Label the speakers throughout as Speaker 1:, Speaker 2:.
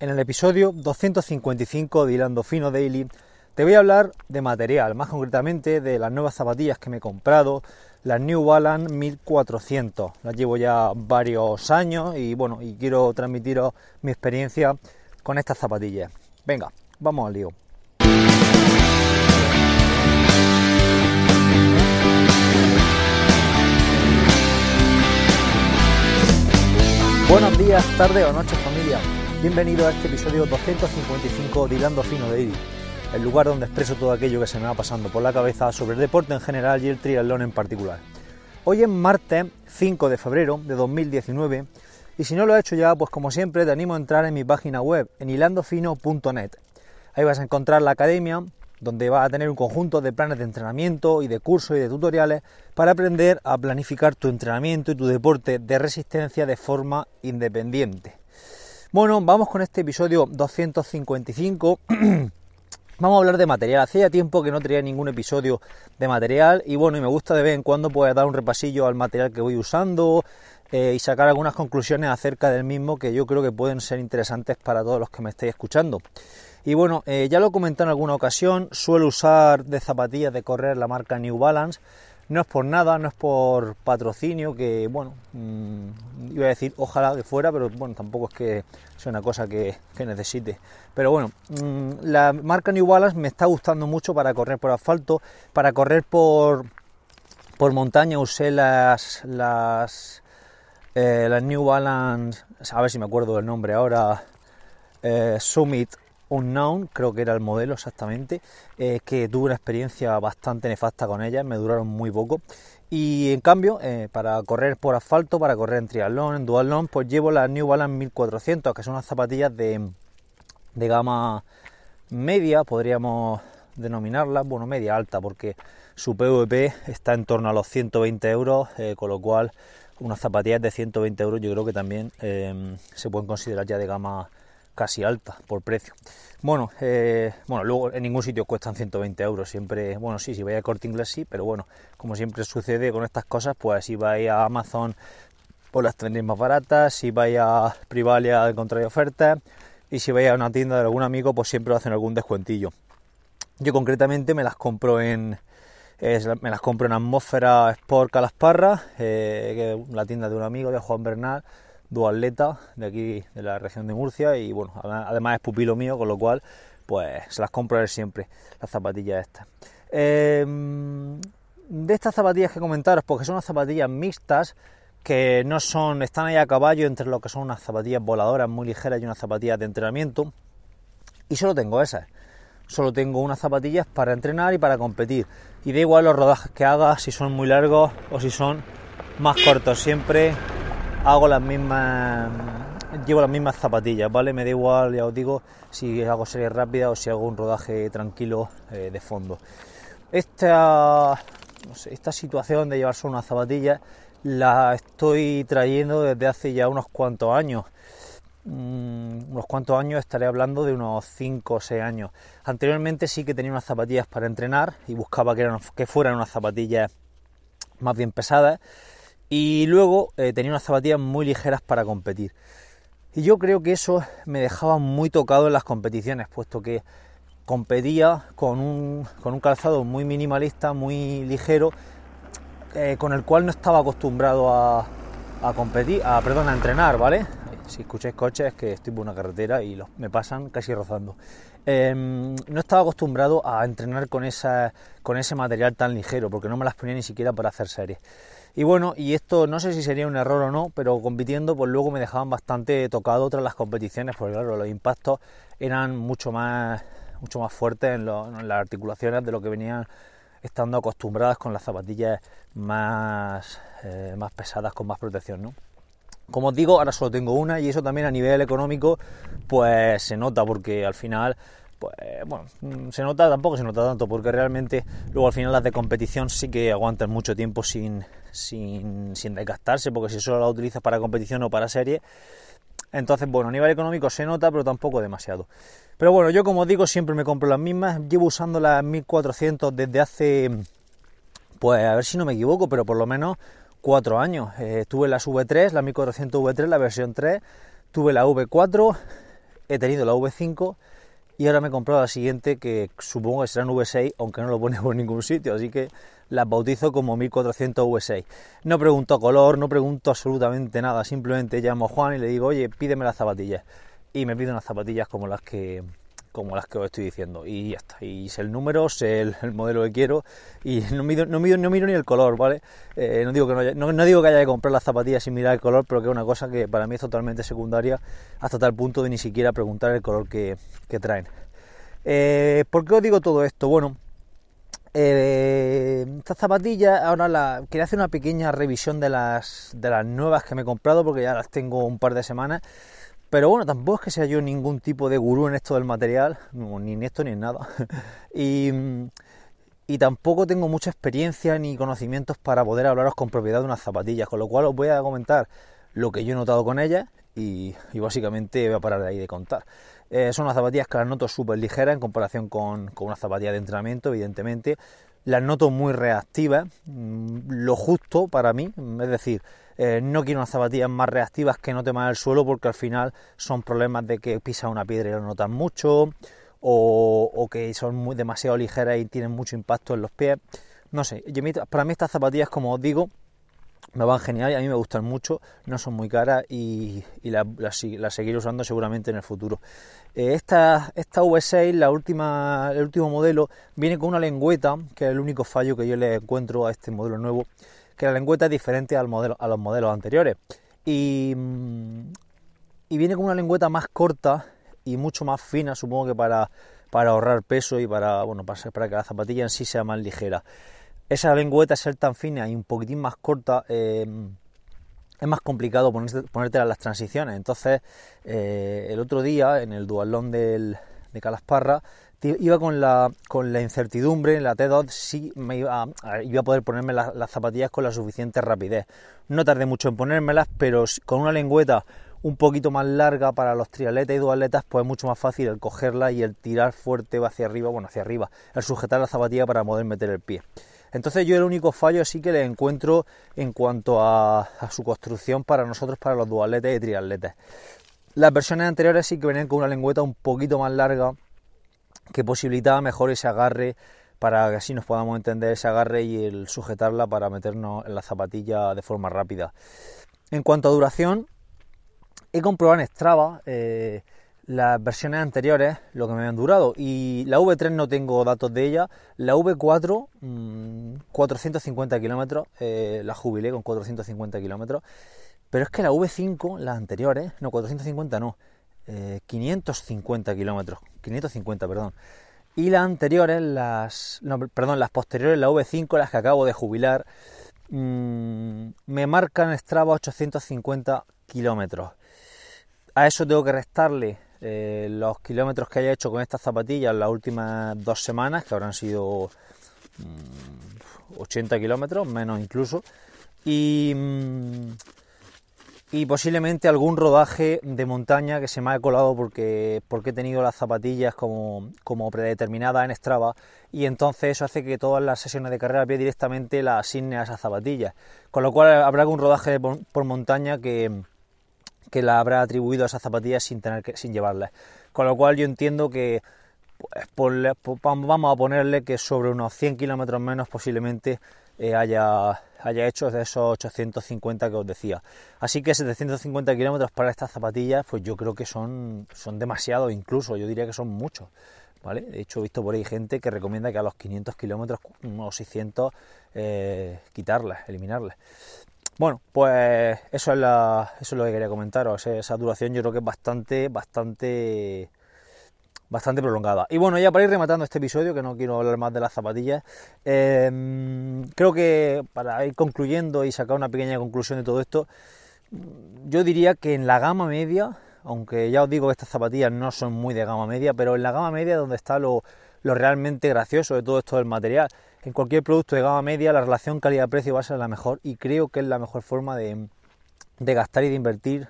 Speaker 1: En el episodio 255 de Hilando Fino Daily te voy a hablar de material, más concretamente de las nuevas zapatillas que me he comprado, las New Balance 1400. Las llevo ya varios años y bueno, y quiero transmitiros mi experiencia con estas zapatillas. Venga, vamos al lío. Buenos días, tarde o noche familia Bienvenido a este episodio 255 de Hilando Fino de IDI, el lugar donde expreso todo aquello que se me va pasando por la cabeza sobre el deporte en general y el triatlón en particular. Hoy es martes 5 de febrero de 2019 y si no lo has hecho ya, pues como siempre te animo a entrar en mi página web en hilandofino.net. Ahí vas a encontrar la academia, donde vas a tener un conjunto de planes de entrenamiento y de cursos y de tutoriales para aprender a planificar tu entrenamiento y tu deporte de resistencia de forma independiente. Bueno, vamos con este episodio 255. vamos a hablar de material. Hacía tiempo que no tenía ningún episodio de material y bueno, y me gusta de vez en cuando poder pues, dar un repasillo al material que voy usando eh, y sacar algunas conclusiones acerca del mismo que yo creo que pueden ser interesantes para todos los que me estéis escuchando. Y bueno, eh, ya lo comenté en alguna ocasión, suelo usar de zapatillas de correr la marca New Balance no es por nada, no es por patrocinio, que bueno, mm, iba a decir ojalá de fuera, pero bueno, tampoco es que sea una cosa que, necesite. Pero bueno, mm, la marca New Balance me está gustando mucho para correr por asfalto, para correr por, por montaña usé las, las, eh, New Balance, a ver si me acuerdo del nombre ahora, eh, Summit Noun creo que era el modelo exactamente, Es eh, que tuve una experiencia bastante nefasta con ellas, me duraron muy poco. Y en cambio, eh, para correr por asfalto, para correr en triatlón, en dualón pues llevo las New Balance 1400, que son unas zapatillas de, de gama media, podríamos denominarlas, bueno, media alta, porque su PVP está en torno a los 120 euros, eh, con lo cual unas zapatillas de 120 euros yo creo que también se pueden considerar ya de gama casi alta por precio. Bueno, eh, bueno, luego en ningún sitio cuestan 120 euros, siempre, bueno, sí, si vais a Corte Inglés sí, pero bueno, como siempre sucede con estas cosas, pues si vais a Amazon, pues las tendréis más baratas, si vais a Privalia encontráis ofertas, y si vais a una tienda de algún amigo, pues siempre hacen algún descuentillo. Yo concretamente me las compro en, me las compro en Atmósfera Sport Calasparra, eh, que es la tienda de un amigo de Juan Bernal, duatleta de aquí, de la región de Murcia, y bueno, además es pupilo mío, con lo cual, pues se las compro siempre, las zapatillas estas. Em, de estas zapatillas que comentaros, porque son unas zapatillas mixtas, que no son, están ahí a caballo entre lo que son unas zapatillas voladoras muy ligeras y unas zapatillas de entrenamiento. Y solo tengo esas. Solo tengo unas zapatillas para entrenar y para competir. Y da igual los rodajes que haga, si son muy largos o si son más cortos. Siempre hago las mismas llevo las mismas zapatillas, ¿vale? Me da igual, ya os digo, si hago series rápidas o si hago un rodaje tranquilo eh, de fondo. Esta, esta situación de llevarse solo unas zapatillas la estoy trayendo desde hace ya unos cuantos años. Mm, unos cuantos años estaré hablando de unos 5 o 6 años. Anteriormente sí que tenía unas zapatillas para entrenar y buscaba que, que fueran unas zapatillas más bien pesadas y luego eh, tenía unas zapatillas muy ligeras para competir. Y yo creo que eso me dejaba muy tocado en las competiciones, puesto que competía con un, con un calzado muy minimalista, muy ligero, eh, con el cual no estaba acostumbrado a, competir, a, perdón, a entrenar, ¿vale? Si escucháis coches es que estoy por una carretera y me pasan casi rozando. Em, no estaba acostumbrado a entrenar con, esa, con ese material tan ligero, porque no me las ponía ni siquiera para hacer series. Y bueno, y esto no sé si sería un error o no, pero compitiendo pues luego me dejaban bastante tocado tras las competiciones, porque claro, los impactos eran mucho más, mucho más fuertes en, las articulaciones de lo que venían estando acostumbradas con las zapatillas más, eh, más pesadas, con más protección, ¿no? Como os digo, ahora solo tengo una y eso también a nivel económico pues se nota porque al final pues bueno, mm, se nota, tampoco se nota tanto, porque realmente luego al final las de competición sí que aguantan mucho tiempo sin, sin, desgastarse, porque si solo la utilizas para competición o para serie, entonces, bueno, a nivel económico se nota, pero tampoco demasiado. Pero bueno, yo como digo, siempre me compro las mismas. Llevo usando las 1400 desde hace, pues a ver si no me equivoco, pero por lo menos cuatro años. Eh, tuve las V3, la 1400 V3, la versión 3. Tuve la V4, he tenido la V5 y ahora me he comprado la siguiente que supongo que será un V6, aunque no lo pone por ningún sitio, así que la bautizo como 1400 V6. No pregunto color, no pregunto absolutamente nada, simplemente llamo a Juan y le digo, oye, pídeme las zapatillas. Y me piden unas zapatillas como las que como las que os estoy diciendo. Y ya está. Y sé el número, sé el, modelo que quiero. Y no miro, no ni el color, ¿vale? Eh, no, digo que no, haya, no, digo que haya que comprar las zapatillas sin mirar el color, pero que es una cosa que para mí es totalmente secundaria hasta tal punto de ni siquiera preguntar el color que, traen. Eh, ¿Por qué os digo todo esto? Bueno, eh, estas zapatillas, ahora la, quería hacer una pequeña revisión de las, de las nuevas que me he comprado porque ya las tengo un par de semanas pero bueno, tampoco es que sea yo ningún tipo de gurú en esto del material, ni en esto ni en nada. y, tampoco tengo mucha experiencia ni conocimientos para poder hablaros con propiedad de unas zapatillas, con lo cual os voy a comentar lo que yo he notado con ellas y, básicamente voy a parar de ahí de contar. Eh, son unas zapatillas que las noto súper ligeras en comparación con, con una zapatilla de entrenamiento, evidentemente las noto muy reactivas, mm, lo justo para mí, es decir, eh, no quiero unas zapatillas más reactivas que no teman el suelo porque al final son problemas de que pisas una piedra y lo notas mucho o, que son demasiado ligeras y tienen mucho impacto en los pies. No sé, para mí estas zapatillas, como os digo, me van genial y a mí me gustan mucho, no son muy caras y, las seguiré usando seguramente en el futuro. Eh, esta, esta V6, la última, el último modelo, viene con una lengüeta, que es el único fallo que yo le encuentro a este modelo nuevo, que la lengüeta es diferente al modelo, a los modelos anteriores. Y, y viene con una lengüeta más corta y mucho más fina, supongo que para, para ahorrar peso y para, bueno, para, para que la zapatilla en sí sea más ligera esa lengüeta ser tan fina y un poquitín más corta, em, es más complicado ponerte, en las transiciones. Entonces, eh, el otro día, en el dualón de Calasparra, iba con la, incertidumbre en la T2 si iba a, poder ponerme las, zapatillas con la suficiente rapidez. No tardé mucho en ponérmelas, pero con una lengüeta un poquito más larga para los trialetas y dualetas, pues es mucho más fácil el cogerla y el tirar fuerte hacia arriba, bueno, hacia arriba, el sujetar la zapatilla para poder meter el pie. Entonces yo el único fallo sí que le encuentro en cuanto a, su construcción para nosotros, para los dualetes y triatletes. Las versiones anteriores sí que venían con una lengüeta un poquito más larga que posibilitaba mejor ese agarre para que así nos podamos entender ese agarre y el sujetarla para meternos en la zapatilla de forma rápida. En cuanto a duración, he comprobado en Strava eh, las versiones anteriores, lo que me han durado. Y la V3 no tengo datos de ella. La V4, 450 mm, kilómetros, eh, la jubilé con 450 kilómetros. Pero es que la V5, las anteriores, no, 450 no, 550 eh, kilómetros, 550, perdón. Y las anteriores, las, perdón, las posteriores, la V5, las que acabo de jubilar, mm, me marcan Strava 850 kilómetros. A eso tengo que restarle eh, los kilómetros que haya hecho con estas zapatillas en las últimas dos semanas, que habrán sido 80 mm, kilómetros, menos incluso, mm, y, posiblemente algún rodaje de montaña que se me ha colado porque, porque he tenido las zapatillas como, como predeterminadas en Strava y entonces eso hace que todas las sesiones de carrera vea directamente las asigne a esas zapatillas, con lo cual habrá algún rodaje por montaña que que la habrá atribuido a esas zapatillas sin, tener que, sin llevarlas. Con lo cual yo entiendo que pues, vamos a ponerle que sobre unos 100 kilómetros menos posiblemente eh, haya, haya hecho de esos 850 que os decía. Así que 750 kilómetros para estas zapatillas, pues yo creo que son, son demasiados incluso, yo diría que son muchos. ¿Vale? De hecho, he visto por ahí gente que recomienda que a los 500 kilómetros o 600 eh, quitarlas, eliminarlas. Bueno, pues eso es, lo que quería comentaros. Eh, esa duración yo creo que es bastante, bastante, bastante prolongada. Y bueno, ya para ir rematando este episodio, que no quiero hablar más de las zapatillas, em, creo que para ir concluyendo y sacar una pequeña conclusión de todo esto, yo diría que en la gama media, aunque ya os digo que estas zapatillas no son muy de gama media, pero en la gama media donde está lo lo realmente gracioso de todo esto del material. En cualquier producto de gama media la relación calidad-precio va a ser la mejor y creo que es la mejor forma de, gastar y de invertir,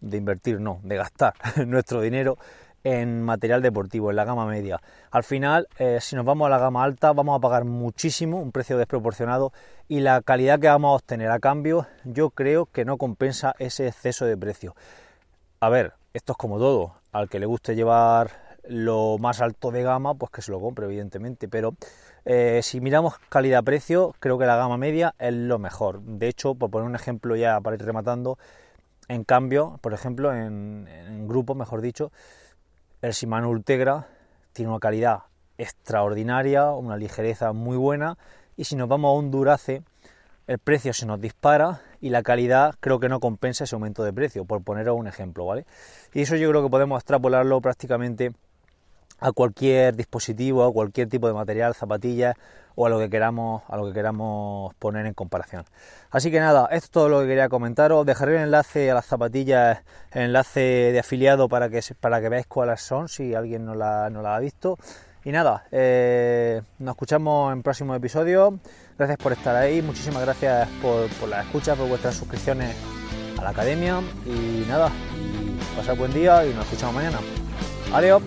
Speaker 1: de invertir no, de gastar nuestro dinero en material deportivo, en la gama media. Al final, eh, si nos vamos a la gama alta, vamos a pagar muchísimo, un precio desproporcionado, y la calidad que vamos a obtener a cambio, yo creo que no compensa ese exceso de precio. A ver, esto es como todo. Al que le guste llevar lo más alto de gama, pues que se lo compre, evidentemente. Pero eh, si miramos calidad-precio, creo que la gama media es lo mejor. De hecho, por poner un ejemplo ya para ir rematando, en cambio, por ejemplo, en, en grupo, mejor dicho, el Shimano Ultegra tiene una calidad extraordinaria, una ligereza muy buena. Y si nos vamos a un Durace, el precio se nos dispara y la calidad creo que no compensa ese aumento de precio, por poneros un ejemplo, ¿vale? Y eso yo creo que podemos extrapolarlo prácticamente a cualquier dispositivo, a cualquier tipo de material, zapatillas o a lo que queramos, a lo que queramos poner en comparación. Así que nada, esto es todo lo que quería comentaros. Dejaré el enlace a las zapatillas, el enlace de afiliado para que para que veáis cuáles son, si alguien no la, no ha visto. Y nada, eh, nos escuchamos en próximo episodio, Gracias por estar ahí, muchísimas gracias por, por las escuchas, por vuestras suscripciones a la academia. Y nada, pasad buen día y nos escuchamos mañana. Adiós.